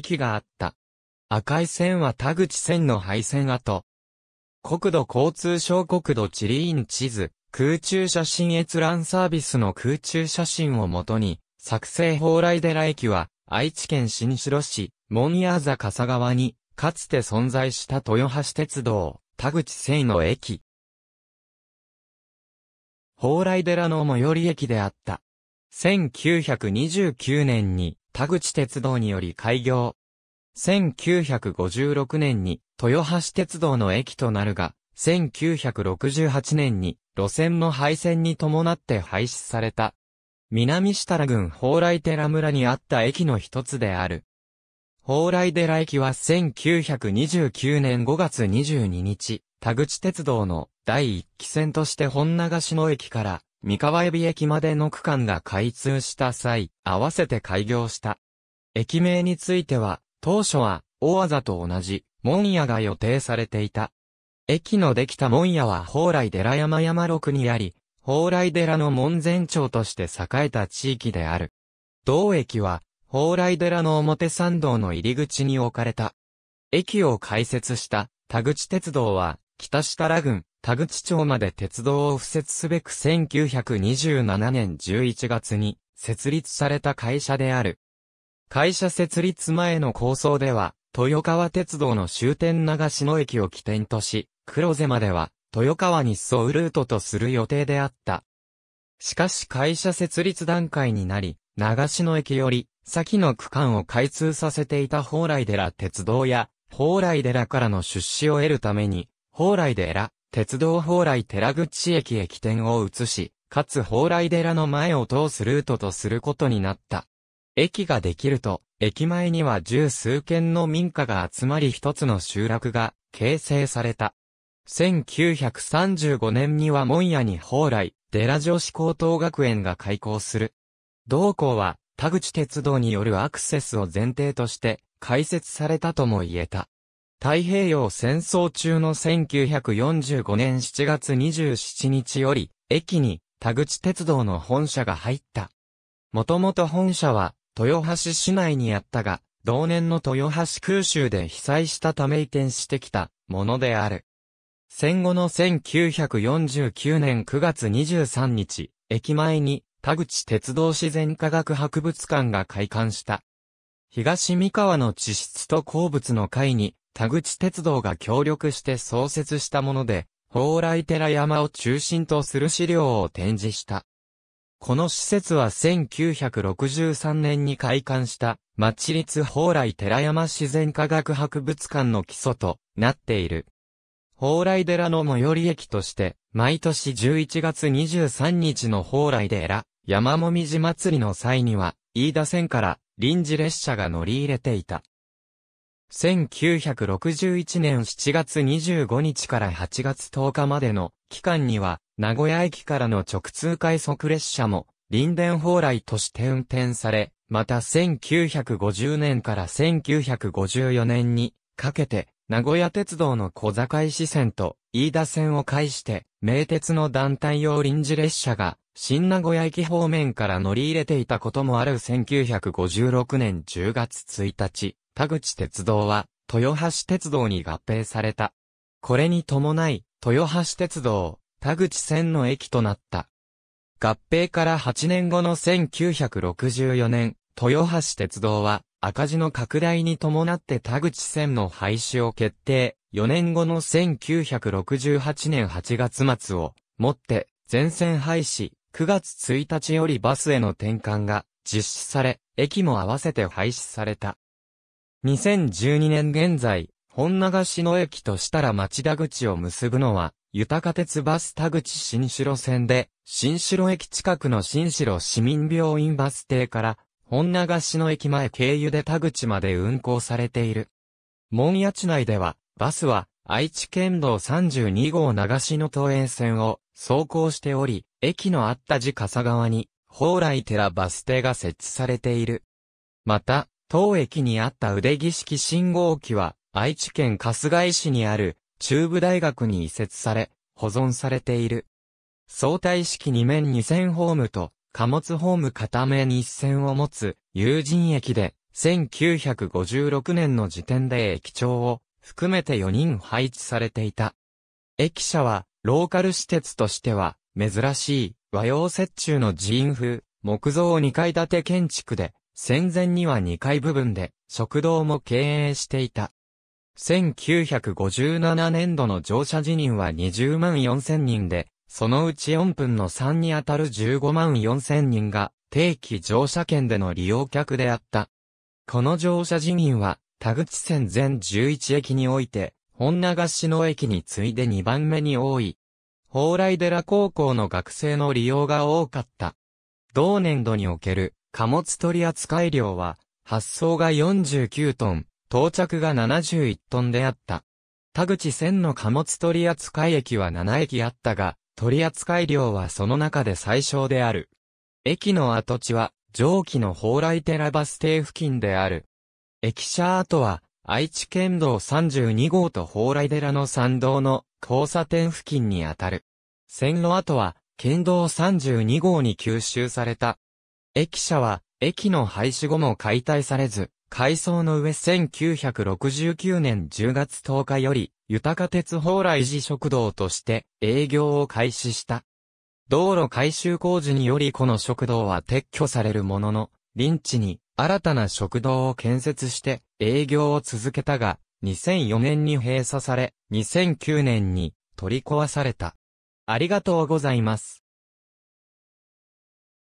駅があった。赤い線は田口線の廃線跡。国土交通省国土地理院地図、空中写真閲覧サービスの空中写真をもとに、作成蓬莱寺駅は、愛知県新城市、門屋座笠川に、かつて存在した豊橋鉄道、田口線の駅。蓬莱寺の最寄り駅であった。1929年に田口鉄道により開業。1956年に豊橋鉄道の駅となるが、1968年に路線の廃線に伴って廃止された。南設楽郡蓬莱寺村にあった駅の一つである。蓬莱寺駅は1929年5月22日、田口鉄道の第一期線として本流しの駅から三河海老駅までの区間が開通した際、合わせて開業した。駅名については、当初は、大技と同じ、門屋が予定されていた。駅のできた門屋は蓬莱寺山山六にあり、蓬莱寺の門前町として栄えた地域である。同駅は、蓬莱寺の表参道の入り口に置かれた。駅を開設した、田口鉄道は、北設楽郡、田口町まで鉄道を敷設すべく1927年11月に設立された会社である。会社設立前の構想では、豊川鉄道の終点長篠駅を起点とし、黒瀬までは、豊川に沿うルートとする予定であった。しかし会社設立段階になり、長篠駅より、先の区間を開通させていた宝来寺鉄道や、宝来寺からの出資を得るために、宝来寺、鉄道蓬莱寺口駅駅店を移し、かつ蓬莱寺の前を通すルートとすることになった。駅ができると、駅前には十数軒の民家が集まり一つの集落が形成された。1935年には門屋に蓬莱、寺女子高等学園が開校する。同校は、田口鉄道によるアクセスを前提として、開設されたとも言えた。太平洋戦争中の1945年7月27日より、駅に田口鉄道の本社が入った。もともと本社は豊橋市内にあったが、同年の豊橋空襲で被災したため移転してきたものである。戦後の1949年9月23日、駅前に田口鉄道自然科学博物館が開館した。東三河の地質と鉱物の会に田口鉄道が協力して創設したもので、蓬莱寺山を中心とする資料を展示した。この施設は1963年に開館した、町立蓬莱寺山自然科学博物館の基礎となっている。蓬莱寺の最寄り駅として、毎年11月23日の蓬莱寺山もみじ祭りの際には、飯田線から臨時列車が乗り入れていた。1961年7月25日から8月10日までの期間には、名古屋駅からの直通快速列車も、林電蓬莱として運転され、また1950年から1954年にかけて、名古屋鉄道の小坂石線と飯田線を介して、名鉄の団体用臨時列車が、新名古屋駅方面から乗り入れていたこともある1956年10月1日、田口鉄道は、豊橋鉄道に合併された。これに伴い、豊橋鉄道、田口線の駅となった。合併から8年後の1964年、豊橋鉄道は赤字の拡大に伴って田口線の廃止を決定。4年後の1968年8月末をもって全線廃止、9月1日よりバスへの転換が実施され、駅も合わせて廃止された。2012年現在、本流しの駅としたら町田口を結ぶのは、豊か鉄バス田口新城線で、新城駅近くの新城市民病院バス停から、本流しの駅前経由で田口まで運行されている。門谷地内では、バスは、愛知県道32号流しの東園線を走行しており、駅のあった地笠川に、宝来寺バス停が設置されている。また、当駅にあった腕儀式信号機は、愛知県春日井市にある中部大学に移設され、保存されている。相対式2面2線ホームと、貨物ホーム片面1線を持つ、友人駅で、1956年の時点で駅長を含めて4人配置されていた。駅舎は、ローカル施設としては、珍しい和洋折衷の寺院風、木造2階建て建築で、戦前には2階部分で食堂も経営していた。1957年度の乗車辞任は20万4千人で、そのうち4分の3にあたる15万4千人が定期乗車券での利用客であった。この乗車辞任は田口線全11駅において、本流しの駅に次いで2番目に多い。蓬莱寺高校の学生の利用が多かった。同年度における貨物取扱量は、発送が49トン、到着が71トンであった。田口線の貨物取扱駅は7駅あったが、取扱量はその中で最小である。駅の跡地は、上記の蓬莱寺バス停付近である。駅舎跡は、愛知県道32号と蓬莱寺の参道の交差点付近にあたる。線路跡は、県道32号に吸収された駅舎は、駅の廃止後も解体されず、改装の上1969年10月10日より、豊鉄蓬莱寺食堂として営業を開始した。道路改修工事によりこの食堂は撤去されるものの、臨地に新たな食堂を建設して営業を続けたが、2004年に閉鎖され、2009年に取り壊された。ありがとうございます。